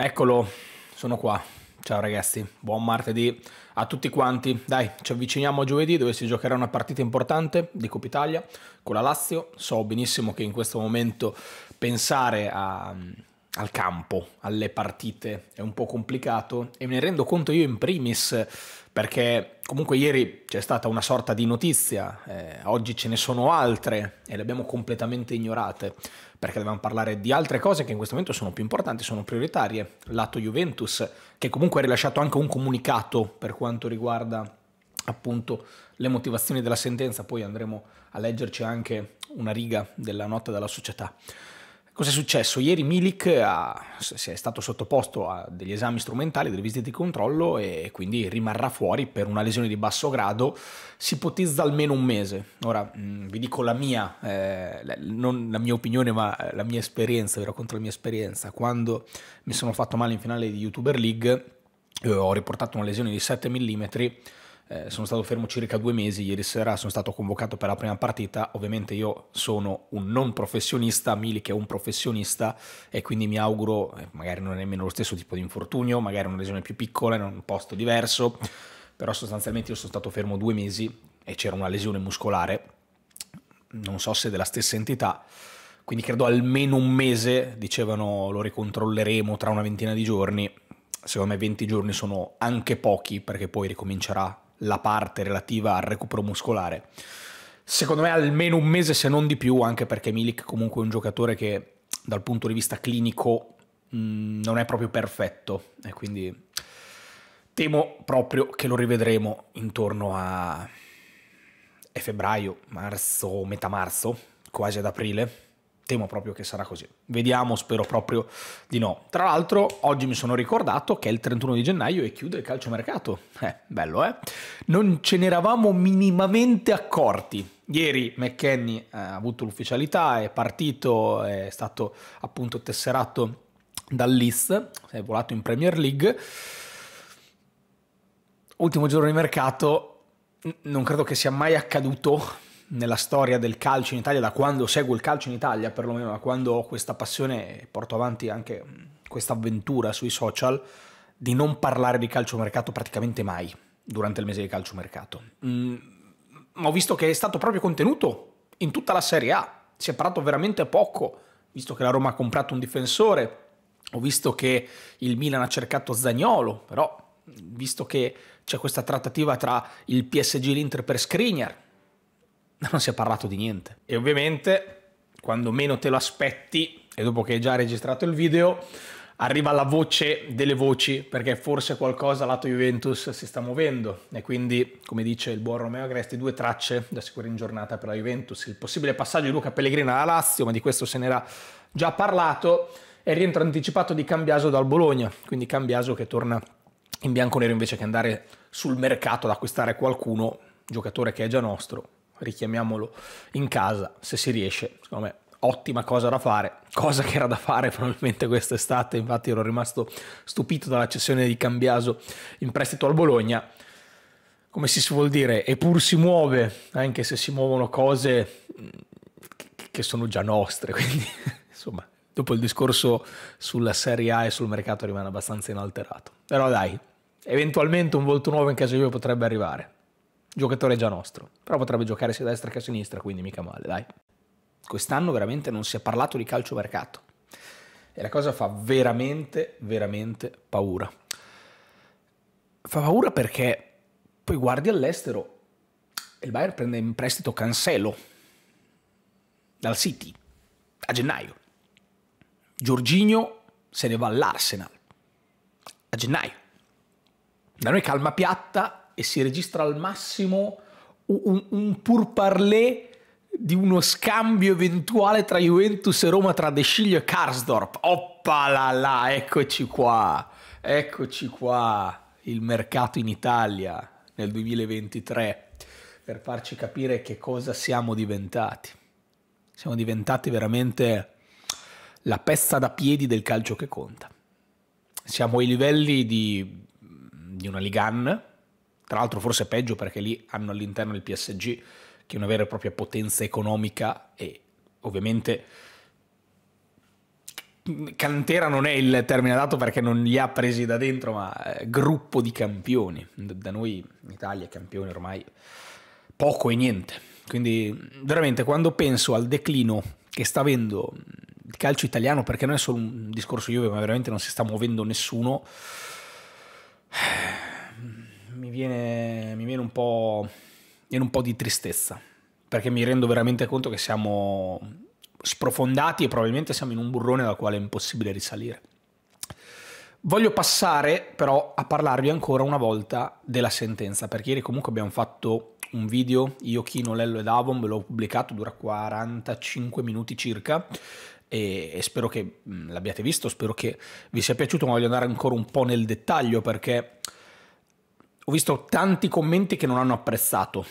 Eccolo, sono qua. Ciao ragazzi, buon martedì a tutti quanti. Dai, ci avviciniamo a giovedì dove si giocherà una partita importante di Coppa Italia con la Lazio. So benissimo che in questo momento pensare a al campo, alle partite, è un po' complicato e me ne rendo conto io in primis perché comunque ieri c'è stata una sorta di notizia, eh, oggi ce ne sono altre e le abbiamo completamente ignorate perché dovevamo parlare di altre cose che in questo momento sono più importanti, sono prioritarie, lato Juventus che comunque ha rilasciato anche un comunicato per quanto riguarda appunto le motivazioni della sentenza, poi andremo a leggerci anche una riga della nota della società. Cosa è successo? Ieri Milik ha, si è stato sottoposto a degli esami strumentali, delle visite di controllo e quindi rimarrà fuori per una lesione di basso grado, si ipotizza almeno un mese. Ora mm, vi dico la mia, eh, non la mia opinione ma eh, la mia esperienza, vi racconto la mia esperienza. Quando mi sono fatto male in finale di YouTuber League eh, ho riportato una lesione di 7 mm eh, sono stato fermo circa due mesi, ieri sera sono stato convocato per la prima partita, ovviamente io sono un non professionista, Milik è un professionista e quindi mi auguro, eh, magari non è nemmeno lo stesso tipo di infortunio, magari una lesione più piccola in un posto diverso, però sostanzialmente io sono stato fermo due mesi e c'era una lesione muscolare, non so se della stessa entità, quindi credo almeno un mese, dicevano lo ricontrolleremo tra una ventina di giorni, secondo me 20 giorni sono anche pochi perché poi ricomincerà la parte relativa al recupero muscolare. Secondo me almeno un mese se non di più, anche perché Milik comunque è un giocatore che dal punto di vista clinico mh, mm, non è proprio perfetto e quindi temo proprio che lo rivedremo intorno a febbraio, marzo, metà marzo, quasi ad aprile temo proprio che sarà così. Vediamo, spero proprio di no. Tra l'altro, oggi mi sono ricordato che è il 31 di gennaio e chiude il calciomercato. Eh, bello, eh? Non ce ne eravamo minimamente accorti. Ieri McKenny eh, ha avuto l'ufficialità, è partito, è stato appunto tesserato dall'IS, è volato in Premier League. Ultimo giorno di mercato, non credo che sia mai accaduto nella storia del calcio in Italia, da quando seguo il calcio in Italia, perlomeno da quando ho questa passione e porto avanti anche mm, questa avventura sui social, di non parlare di calciomercato praticamente mai durante il mese di calciomercato. Mm, ma ho visto che è stato proprio contenuto in tutta la Serie A, si è parlato veramente poco, visto che la Roma ha comprato un difensore, ho visto che il Milan ha cercato Zagnolo, però mm, visto che c'è questa trattativa tra il PSG e l'Inter per Skriniar, non si è parlato di niente. E ovviamente, quando meno te lo aspetti, e dopo che hai già registrato il video, arriva la voce delle voci, perché forse qualcosa lato Juventus si sta muovendo. E quindi, come dice il buon Romeo Agresti, due tracce da seguire in giornata per la Juventus. Il possibile passaggio di Luca Pellegrino alla Lazio, ma di questo se n'era già parlato, e il rientro anticipato di Cambiaso dal Bologna. Quindi Cambiaso che torna in bianco-nero invece che andare sul mercato ad acquistare qualcuno, giocatore che è già nostro, richiamiamolo in casa se si riesce, secondo me ottima cosa da fare, cosa che era da fare probabilmente quest'estate, infatti ero rimasto stupito dalla cessione di Cambiaso in prestito al Bologna, come si vuol dire, eppur si muove, anche se si muovono cose mm, che sono già nostre, quindi insomma, dopo il discorso sulla Serie A e sul mercato rimane abbastanza inalterato. Però dai, eventualmente un volto nuovo in casa io potrebbe arrivare giocatore già nostro, però potrebbe giocare sia a destra che a sinistra, quindi mica male, dai. Quest'anno veramente non si è parlato di calcio mercato e la cosa fa veramente, veramente paura. Fa paura perché poi guardi all'estero e il Bayern prende in prestito Cancelo dal City a gennaio. Giorginio se ne va all'Arsenal a gennaio. Da noi calma piatta e si registra al massimo un, un pur parler di uno scambio eventuale tra Juventus e Roma tra De Sciglio e Karsdorp. Oppala là, eccoci qua. Eccoci qua il mercato in Italia nel 2023 per farci capire che cosa siamo diventati. Siamo diventati veramente la pezza da piedi del calcio che conta. Siamo ai livelli di, di una Ligan tra l'altro forse peggio perché lì hanno all'interno il PSG che è una vera e propria potenza economica e ovviamente cantera non è il termine adatto perché non li ha presi da dentro, ma eh, gruppo di campioni. Da noi in Italia campioni ormai poco e niente. Quindi veramente quando penso al declino che sta avendo il calcio italiano, perché non è solo un discorso Juve, ma veramente non si sta muovendo nessuno viene, mi viene un po', viene un po' di tristezza, perché mi rendo veramente conto che siamo sprofondati e probabilmente siamo in un burrone dal quale è impossibile risalire. Voglio passare però a parlarvi ancora una volta della sentenza, perché ieri comunque abbiamo fatto un video, io, Chino, Lello ed Avon, ve l'ho pubblicato, dura 45 minuti circa e, e spero che mm, l'abbiate visto, spero che vi sia piaciuto, ma voglio andare ancora un po' nel dettaglio perché ho visto tanti commenti che non hanno apprezzato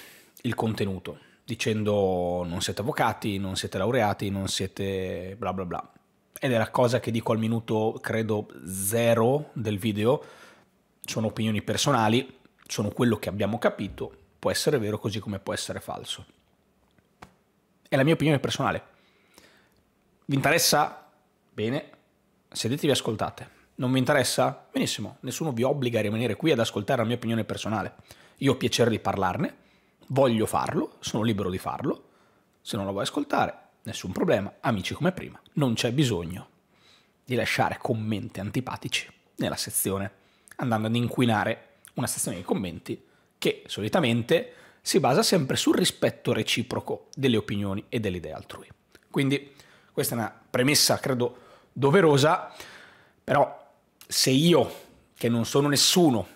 il contenuto, dicendo non siete avvocati, non siete laureati, non siete bla bla bla. Ed è la cosa che dico al minuto, credo, zero del video. Sono opinioni personali, sono quello che abbiamo capito, può essere vero così come può essere falso. È la mia opinione personale. Vi interessa? Bene, sedetevi e ascoltate. Non vi interessa? Benissimo, nessuno vi obbliga a rimanere qui ad ascoltare la mia opinione personale. Io ho piacere di parlarne, voglio farlo, sono libero di farlo. Se non la vuoi ascoltare, nessun problema, amici come prima. Non c'è bisogno di lasciare commenti antipatici nella sezione, andando ad inquinare una sezione di commenti che solitamente si basa sempre sul rispetto reciproco delle opinioni e delle idee altrui. Quindi questa è una premessa, credo, doverosa, però se io, che non sono nessuno,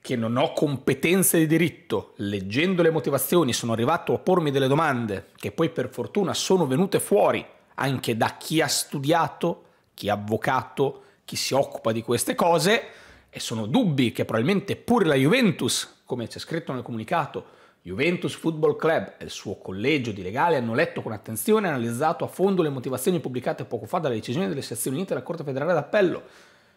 che non ho competenze di diritto, leggendo le motivazioni sono arrivato a pormi delle domande che poi per fortuna sono venute fuori anche da chi ha studiato, chi è avvocato, chi si occupa di queste cose e sono dubbi che probabilmente pure la Juventus, come c'è scritto nel comunicato, Juventus Football Club e il suo collegio di legali hanno letto con attenzione e analizzato a fondo le motivazioni pubblicate poco fa dalla decisione delle sezioni unite della Corte federale d'appello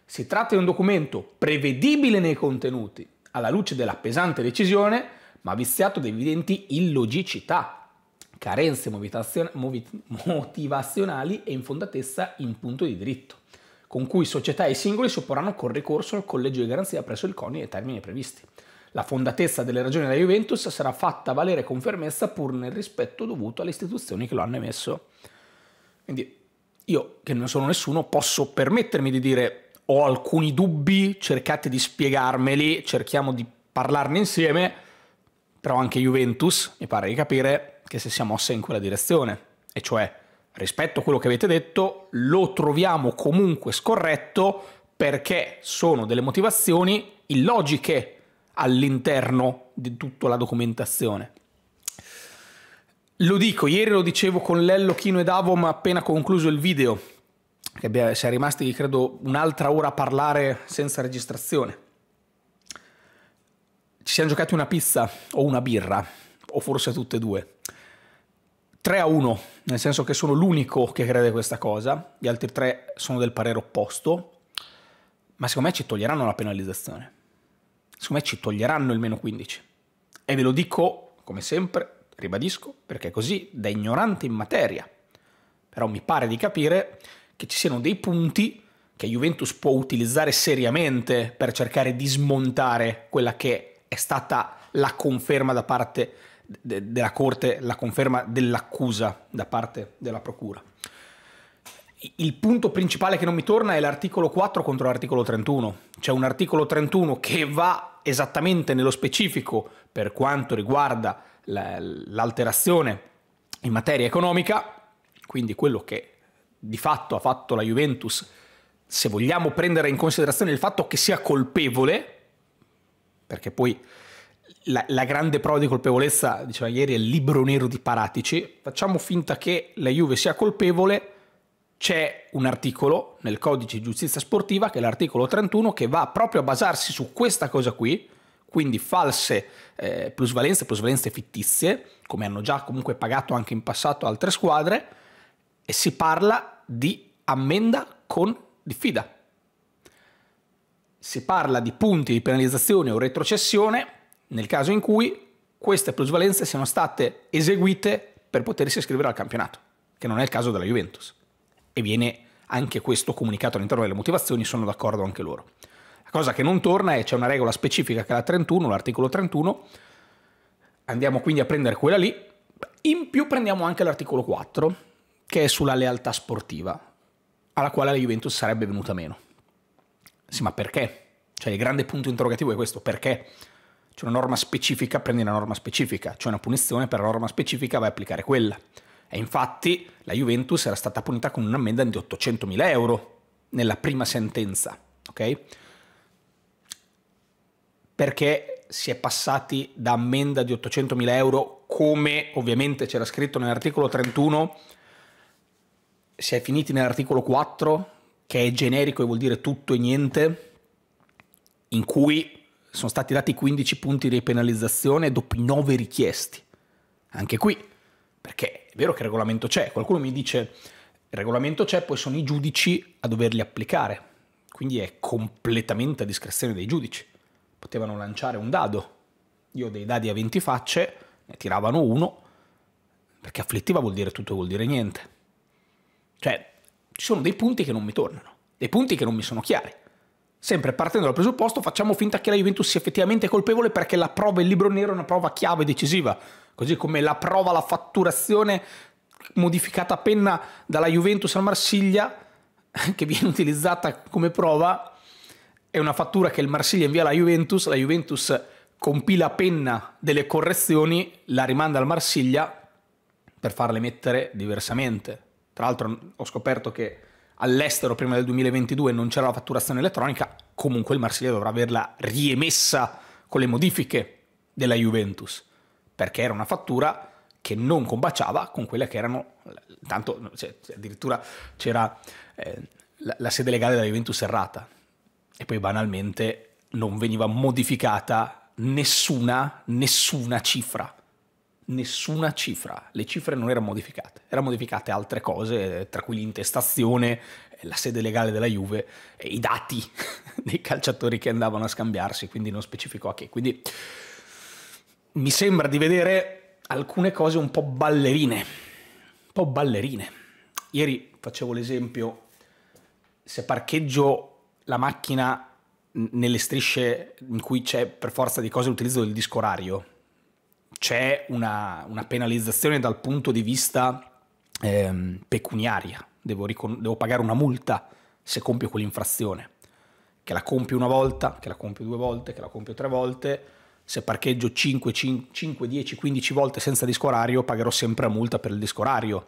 si tratta di un documento prevedibile nei contenuti, alla luce della pesante decisione, ma viziato da evidenti illogicità, carenze motivazionali e infondatezza in punto di diritto, con cui società e singoli sopporranno col ricorso al collegio di garanzia presso il CONI ai termini previsti. La fondatezza delle ragioni della Juventus sarà fatta valere con fermezza pur nel rispetto dovuto alle istituzioni che lo hanno emesso. Quindi io, che non sono nessuno, posso permettermi di dire ho alcuni dubbi, cercate di spiegarmeli, cerchiamo di parlarne insieme, però anche Juventus mi pare di capire che si sia mossa in quella direzione, e cioè rispetto a quello che avete detto lo troviamo comunque scorretto perché sono delle motivazioni illogiche all'interno di tutta la documentazione. Lo dico, ieri lo dicevo con Lello, Chino e Davo, ma appena concluso il video, che abbia, si è rimasti, credo, un'altra ora a parlare senza registrazione. Ci siamo giocati una pizza o una birra, o forse tutte e due. 3 a 1, nel senso che sono l'unico che crede questa cosa, gli altri tre sono del parere opposto, ma secondo me ci toglieranno la penalizzazione. Secondo me ci toglieranno il meno 15. E ve lo dico, come sempre, ribadisco, perché è così da ignorante in materia. Però mi pare di capire che ci siano dei punti che Juventus può utilizzare seriamente per cercare di smontare quella che è stata la conferma da parte de della Corte, la conferma dell'accusa da parte della Procura. Il punto principale che non mi torna è l'articolo 4 contro l'articolo 31. C'è un articolo 31 che va esattamente nello specifico per quanto riguarda l'alterazione in materia economica, quindi quello che di fatto ha fatto la Juventus, se vogliamo prendere in considerazione il fatto che sia colpevole, perché poi la, la grande prova di colpevolezza, diceva ieri, è il libro nero di Paratici, facciamo finta che la Juve sia colpevole, c'è un articolo nel codice di giustizia sportiva, che è l'articolo 31, che va proprio a basarsi su questa cosa qui, quindi false eh, plusvalenze, plusvalenze fittizie, come hanno già comunque pagato anche in passato altre squadre, e si parla di ammenda con diffida. Si parla di punti di penalizzazione o retrocessione nel caso in cui queste plusvalenze siano state eseguite per potersi iscrivere al campionato, che non è il caso della Juventus. E viene anche questo comunicato all'interno delle motivazioni, sono d'accordo anche loro. La cosa che non torna è c'è una regola specifica che è la 31, l'articolo 31, andiamo quindi a prendere quella lì, in più prendiamo anche l'articolo 4, che è sulla lealtà sportiva, alla quale la Juventus sarebbe venuta meno. Sì, ma perché? Cioè il grande punto interrogativo è questo, perché? C'è una norma specifica, prendi una norma specifica, c'è una punizione per la norma specifica, vai a applicare quella. E infatti la Juventus era stata punita con un'ammenda di 800.000 euro nella prima sentenza, ok? Perché si è passati da ammenda di 800.000 euro, come ovviamente c'era scritto nell'articolo 31 si è finiti nell'articolo 4, che è generico e vuol dire tutto e niente, in cui sono stati dati 15 punti di penalizzazione dopo i 9 richiesti. Anche qui, perché è vero che il regolamento c'è, qualcuno mi dice il regolamento c'è, poi sono i giudici a doverli applicare, quindi è completamente a discrezione dei giudici. Potevano lanciare un dado, io ho dei dadi a 20 facce, ne tiravano uno, perché afflittiva vuol dire tutto e vuol dire niente. Cioè, ci sono dei punti che non mi tornano, dei punti che non mi sono chiari. Sempre partendo dal presupposto, facciamo finta che la Juventus sia effettivamente colpevole perché la prova il libro nero è una prova chiave decisiva, così come la prova la fatturazione modificata a penna dalla Juventus al Marsiglia, che viene utilizzata come prova, è una fattura che il Marsiglia invia alla Juventus, la Juventus compila penna delle correzioni, la rimanda al Marsiglia per farle mettere diversamente tra l'altro ho scoperto che all'estero prima del 2022 non c'era la fatturazione elettronica, comunque il Marsiglia dovrà averla riemessa con le modifiche della Juventus, perché era una fattura che non combaciava con quelle che erano, tanto cioè, addirittura c'era eh, la, la, sede legale della Juventus errata e poi banalmente non veniva modificata nessuna, nessuna cifra nessuna cifra, le cifre non erano modificate, erano modificate altre cose, tra cui l'intestazione, la sede legale della Juve e i dati dei calciatori che andavano a scambiarsi, quindi non specifico a che. Quindi mi sembra di vedere alcune cose un po' ballerine, un po' ballerine. Ieri facevo l'esempio, se parcheggio la macchina nelle strisce in cui c'è per forza di cose l'utilizzo del disco orario, c'è una, una, penalizzazione dal punto di vista ehm, pecuniaria, devo, ricon- devo pagare una multa se compio quell'infrazione, che la compio una volta, che la compio due volte, che la compio tre volte, se parcheggio 5, 5, 5 10, 15 volte senza disco orario pagherò sempre la multa per il disco orario,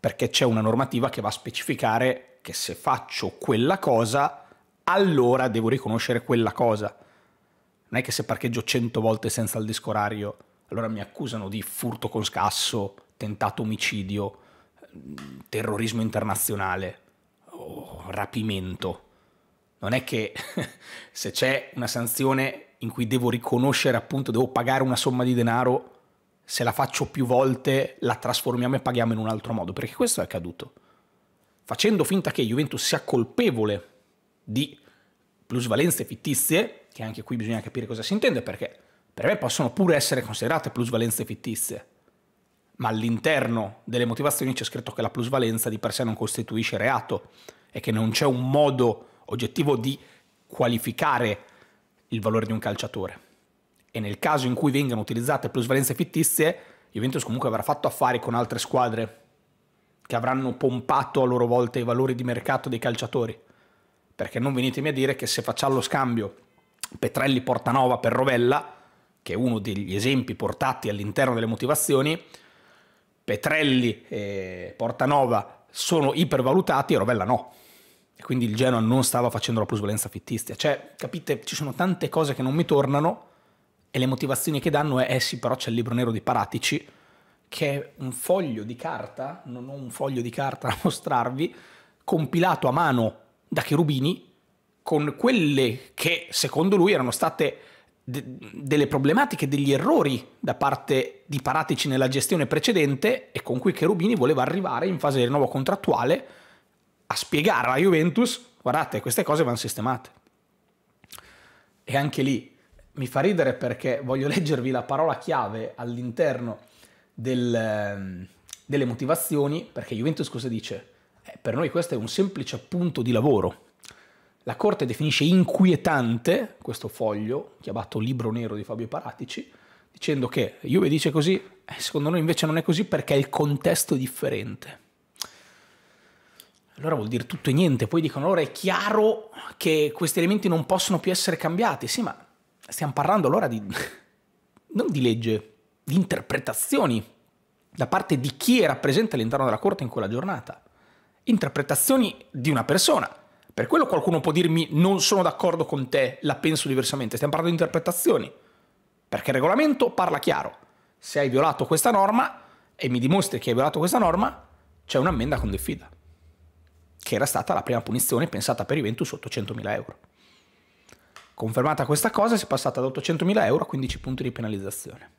perché c'è una normativa che va a specificare che se faccio quella cosa, allora devo riconoscere quella cosa non è che se parcheggio 100 volte senza il disco orario, allora mi accusano di furto con scasso, tentato omicidio, mm, terrorismo internazionale o rapimento. Non è che se c'è una sanzione in cui devo riconoscere, appunto, devo pagare una somma di denaro, se la faccio più volte la trasformiamo e paghiamo in un altro modo, perché questo è accaduto. Facendo finta che Juventus sia colpevole di plusvalenze fittizie, che anche qui bisogna capire cosa si intende, perché per me possono pure essere considerate plusvalenze fittizie, ma all'interno delle motivazioni c'è scritto che la plusvalenza di per sé non costituisce reato e che non c'è un modo oggettivo di qualificare il valore di un calciatore. E nel caso in cui vengano utilizzate plusvalenze fittizie, Juventus comunque avrà fatto affari con altre squadre che avranno pompato a loro volta i valori di mercato dei calciatori. Perché non venitemi a dire che se facciamo lo scambio Petrelli Portanova per Rovella, che è uno degli esempi portati all'interno delle motivazioni, Petrelli e eh, Portanova sono ipervalutati e Rovella no. E quindi il Genoa non stava facendo la plusvalenza fittizia. Cioè, capite, ci sono tante cose che non mi tornano e le motivazioni che danno è, eh sì, però c'è il libro nero di Paratici, che è un foglio di carta, non ho un foglio di carta da mostrarvi, compilato a mano da Cherubini, con quelle che secondo lui erano state de- delle problematiche, degli errori da parte di Paratici nella gestione precedente e con cui Cherubini voleva arrivare in fase di rinnovo contrattuale a spiegare alla Juventus, guardate, queste cose vanno sistemate. E anche lì mi fa ridere perché voglio leggervi la parola chiave all'interno del, ehm, delle motivazioni, perché Juventus cosa dice? Eh, per noi questo è un semplice appunto di lavoro la Corte definisce inquietante questo foglio, chiamato Libro Nero di Fabio Paratici, dicendo che Juve dice così, eh, secondo noi invece non è così perché è il contesto differente. Allora vuol dire tutto e niente, poi dicono allora è chiaro che questi elementi non possono più essere cambiati, sì ma stiamo parlando allora di... non di legge, di interpretazioni da parte di chi era presente all'interno della Corte in quella giornata, interpretazioni di una persona per quello qualcuno può dirmi non sono d'accordo con te, la penso diversamente, stiamo parlando di interpretazioni, perché il regolamento parla chiaro, se hai violato questa norma e mi dimostri che hai violato questa norma, c'è un'ammenda con diffida, che era stata la prima punizione pensata per i Ventus 800.000 euro. Confermata questa cosa si è passata da 800.000 euro a 15 punti di penalizzazione.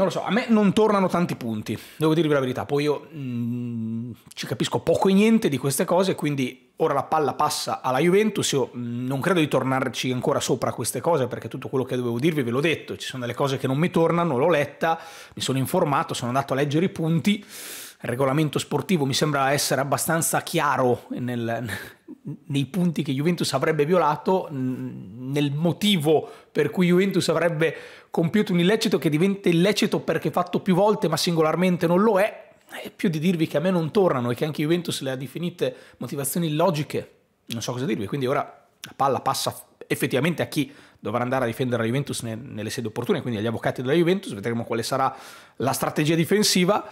Non lo so, a me non tornano tanti punti, devo dirvi la verità. Poi io mh, mm, ci capisco poco e niente di queste cose, quindi ora la palla passa alla Juventus. Io mh, mm, non credo di tornarci ancora sopra queste cose, perché tutto quello che dovevo dirvi ve l'ho detto. Ci sono delle cose che non mi tornano, l'ho letta, mi sono informato, sono andato a leggere i punti regolamento sportivo mi sembra essere abbastanza chiaro nel, nei punti che Juventus avrebbe violato, nel motivo per cui Juventus avrebbe compiuto un illecito che diventa illecito perché fatto più volte ma singolarmente non lo è, è più di dirvi che a me non tornano e che anche Juventus le ha definite motivazioni illogiche, non so cosa dirvi, quindi ora la palla passa effettivamente a chi dovrà andare a difendere la Juventus nelle sedi opportune, quindi agli avvocati della Juventus, vedremo quale sarà la strategia difensiva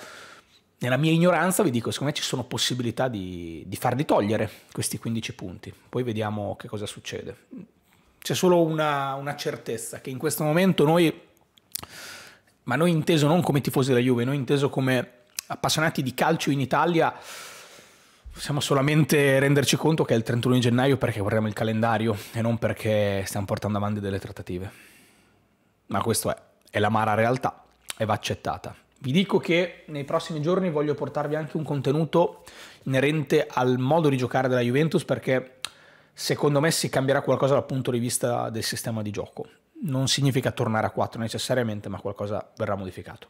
nella mia ignoranza vi dico, secondo me ci sono possibilità di, di farli togliere questi 15 punti, poi vediamo che cosa succede. C'è solo una, una certezza che in questo momento noi, ma noi inteso non come tifosi della Juve, noi inteso come appassionati di calcio in Italia, possiamo solamente renderci conto che è il 31 gennaio perché guardiamo il calendario e non perché stiamo portando avanti delle trattative. Ma questo è, è l'amara realtà e va accettata. Vi dico che nei prossimi giorni voglio portarvi anche un contenuto inerente al modo di giocare della Juventus perché secondo me si cambierà qualcosa dal punto di vista del sistema di gioco. Non significa tornare a 4 necessariamente, ma qualcosa verrà modificato.